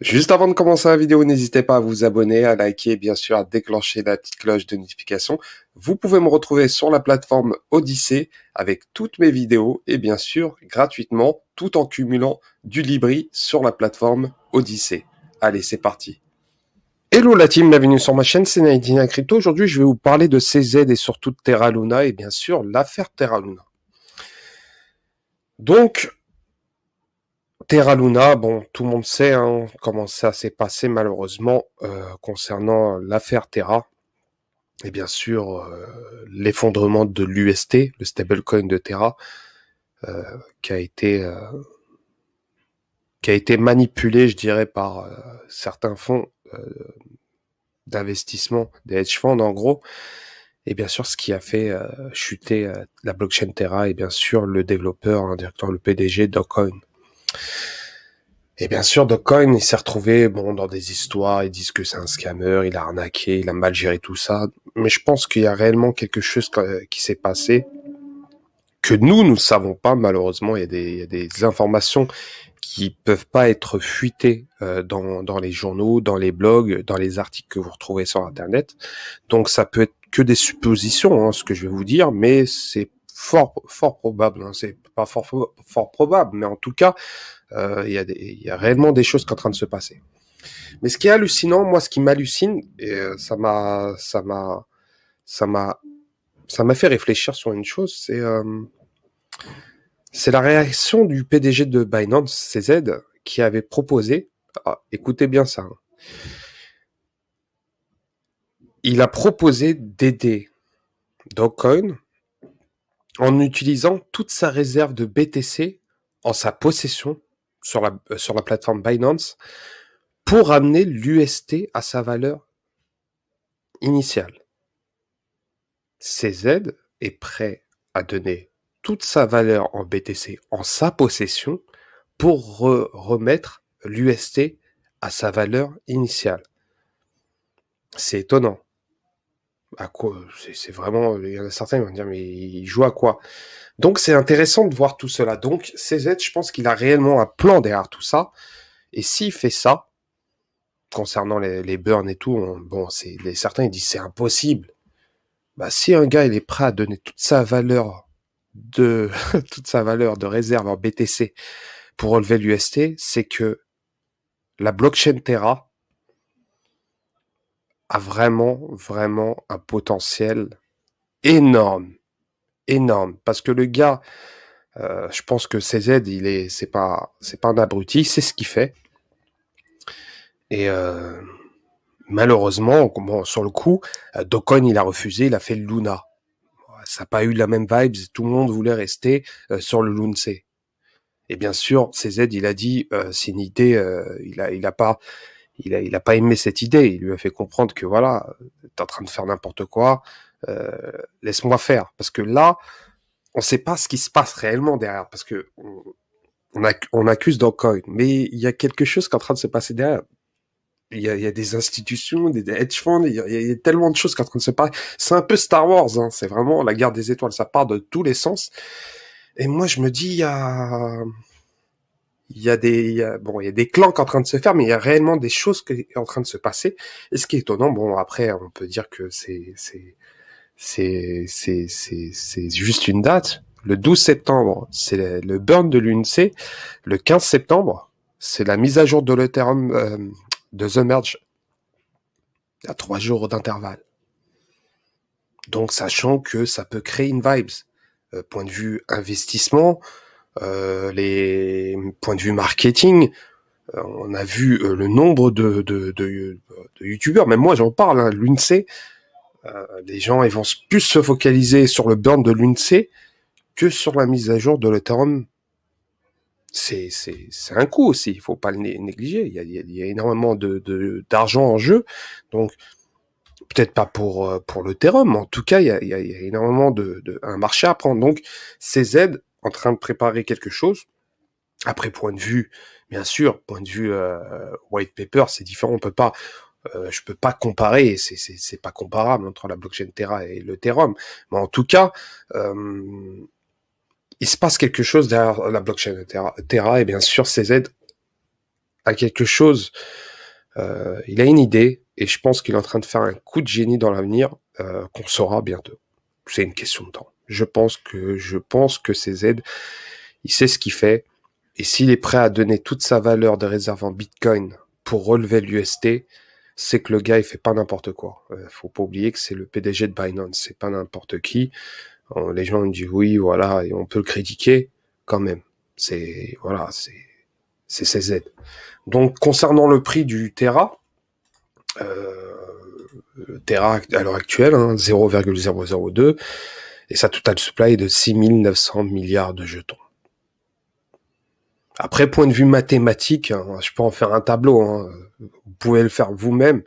Juste avant de commencer la vidéo, n'hésitez pas à vous abonner, à liker et bien sûr à déclencher la petite cloche de notification. Vous pouvez me retrouver sur la plateforme Odyssée avec toutes mes vidéos et bien sûr gratuitement tout en cumulant du Libri sur la plateforme Odyssée. Allez, c'est parti. Hello la team, bienvenue sur ma chaîne, c'est Naidina Crypto. Aujourd'hui, je vais vous parler de CZ et surtout de Terra Luna et bien sûr l'affaire Terra Luna. Donc, Terra Luna, bon, tout le monde sait hein, comment ça s'est passé malheureusement euh, concernant l'affaire Terra. Et bien sûr, euh, l'effondrement de l'UST, le stablecoin de Terra, euh, qui, a été, qui a été manipulé, je dirais, par certains fonds d'investissement, des hedge funds en gros. Et bien sûr, ce qui a fait chuter la blockchain Terra, et bien sûr, le développeur, hein, directeur le PDG, Dogecoin. Et bien sûr, Dogecoin, il s'est retrouvé bon dans des histoires, ils disent que c'est un scammer, il a arnaqué, il a mal géré tout ça. Mais je pense qu'il y a réellement quelque chose euh, qui s'est passé que nous, nous ne savons pas, malheureusement. Il y a des, il y a des informations qui peuvent pas être fuitées euh, dans, dans les journaux, dans les blogs, dans les articles que vous retrouvez sur Internet. Donc ça peut être que des suppositions, hein, ce que je vais vous dire, mais c'est fort, fort probable. Hein. C'est pas fort, fort probable, mais en tout cas, euh, il y, a réellement des choses qui sont en train de se passer. Mais ce qui est hallucinant, moi, ce qui m'hallucine, et euh, ça m'a, ça m'a, ça m'a, ça m'a fait réfléchir sur une chose, c'est, euh, c'est la réaction du PDG de Binance, CZ, qui avait proposé, ah, écoutez bien ça, hein. il a proposé d'aider Dogecoin en utilisant toute sa réserve de BTC en sa possession sur la, euh, sur la plateforme Binance pour amener l'UST à sa valeur initiale. CZ est prêt à donner toute sa valeur en BTC en sa possession pour remettre l'UST à sa valeur initiale. C'est étonnant à quoi C'est vraiment, il y en a certains qui vont dire, mais il joue à quoi Donc c'est intéressant de voir tout cela. Donc CZ, je pense qu'il a réellement un plan derrière tout ça. Et s'il fait ça, concernant les, burns et tout, bon, c'est certains ils disent c'est impossible. Bah, si un gars il est prêt à donner toute sa valeur de toute sa valeur de réserve en BTC pour relever l'UST, c'est que la blockchain Terra a vraiment, vraiment un potentiel énorme. Énorme. Parce que le gars, euh, je pense que CZ, il est, c'est pas, c'est pas un abruti, c'est ce qu'il fait. Et euh, malheureusement, bon, sur le coup, euh, Dokon, il a refusé, il a fait le Luna. Ça n'a pas eu la même vibe, tout le monde voulait rester sur le Lunce. Et bien sûr, CZ, il a dit, c'est une idée, il, a, il a pas, il n'a pas aimé cette idée. Il lui a fait comprendre que voilà, t'es en train de faire n'importe quoi. Euh, laisse-moi faire, parce que là, on sait pas ce qui se passe réellement derrière, parce que on, on, accuse Dogecoin, mais il y a quelque chose qui est en train de se passer derrière. Il y a, des institutions, des, hedge funds, il y, a, y, a, tellement de choses qui sont en train de se passer. C'est un peu Star Wars, hein. c'est vraiment la guerre des étoiles, ça part de tous les sens. Et moi, je me dis, il y a il y a des bon il y a des clans qui sont en train de se faire mais il y a réellement des choses qui sont en train de se passer et ce qui est étonnant bon après on peut dire que c'est c'est c'est c'est c'est c'est juste une date le 12 septembre c'est le burn de l'UNC le 15 septembre c'est la mise à jour de l'Ethereum euh, de The Merge à trois jours d'intervalle donc sachant que ça peut créer une vibes euh, point de vue investissement euh, les points de vue marketing, euh, on a vu euh, le nombre de, de, de, youtubeurs, même moi j'en parle, hein, e, les gens ils vont plus se focaliser sur le burn de l'UNC e que sur la mise à jour de l'Ethereum. C'est un coût aussi, il faut pas le négliger. Il y a, il énormément d'argent en jeu, donc peut-être pas pour pour l'Ethereum, en tout cas il y a, il y a énormément de, un marché à prendre. Donc ces aides en train de préparer quelque chose. Après, point de vue, bien sûr, point de vue euh, white paper, c'est différent. On peut pas, euh, je peux pas comparer. C'est c'est pas comparable entre la blockchain Terra et le Terum Mais en tout cas, euh, il se passe quelque chose derrière la blockchain Terra, et bien sûr, CZ a à quelque chose. il a une idée et je pense qu'il est en train de faire un coup de génie dans l'avenir qu'on saura bientôt. C'est une question de temps. Je pense que je pense que CZ, il sait ce qu'il fait. Et s'il est prêt à donner toute sa valeur de réserve en Bitcoin pour relever l'UST, c'est que le gars il fait pas n'importe quoi. Euh, faut pas oublier que c'est le PDG de Binance, c'est pas n'importe qui. Euh, les gens disent oui, voilà, et on peut le critiquer quand même. C'est voilà, c'est c'est CZ. Donc concernant le prix du Terra, euh, Terra à l'heure actuelle, 0,002. Hein, et sa total supply est de 6900 milliards de jetons. Après, point de vue mathématique, hein, je peux en faire un tableau, hein. vous pouvez le faire vous-même.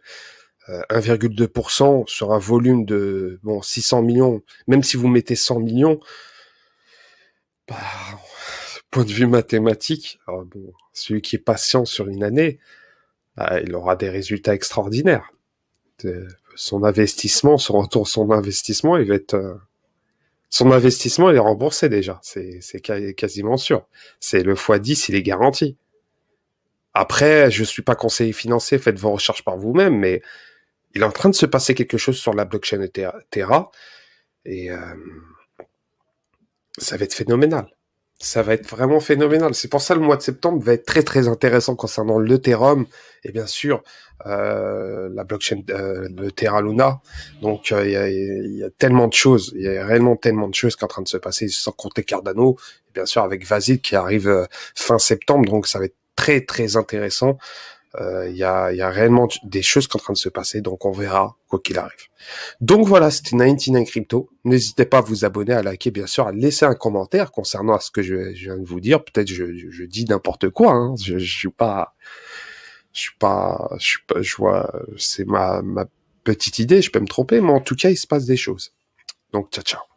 1,2% euh, sur un volume de bon 600 millions, même si vous mettez 100 millions, bah, point de vue mathématique, celui qui est patient sur une année, bah, il aura des résultats extraordinaires. Euh, son investissement, son retour son investissement, il va être... Euh, son investissement, il est remboursé déjà. C'est quasiment sûr. C'est le x10, il est garanti. Après, je ne suis pas conseiller financier, faites vos recherches par vous-même, mais il est en train de se passer quelque chose sur la blockchain Terra. Et euh, ça va être phénoménal ça va être vraiment phénoménal. C'est pour ça le mois de septembre va être très très intéressant concernant l'Ethereum et bien sûr euh, la blockchain de euh, Terra Luna. Donc euh, il y, a, y, a, tellement de choses, il y a réellement tellement de choses qui sont en train de se passer sans compter Cardano et bien sûr avec Vasil qui arrive fin septembre. Donc ça va être très très intéressant. Euh, il y a, y, réellement des choses qui sont en train de se passer, donc on verra quoi qu'il arrive. Donc voilà, c'était 99 Crypto. N'hésitez pas à vous abonner, à liker, bien sûr, à laisser un commentaire concernant ce que je, viens de vous dire. Peut-être je, je, dis n'importe quoi. Hein. Je, je suis pas, je suis pas, je suis pas, je vois, c'est ma, ma petite idée. Je peux me tromper, mais en tout cas, il se passe des choses. Donc ciao ciao.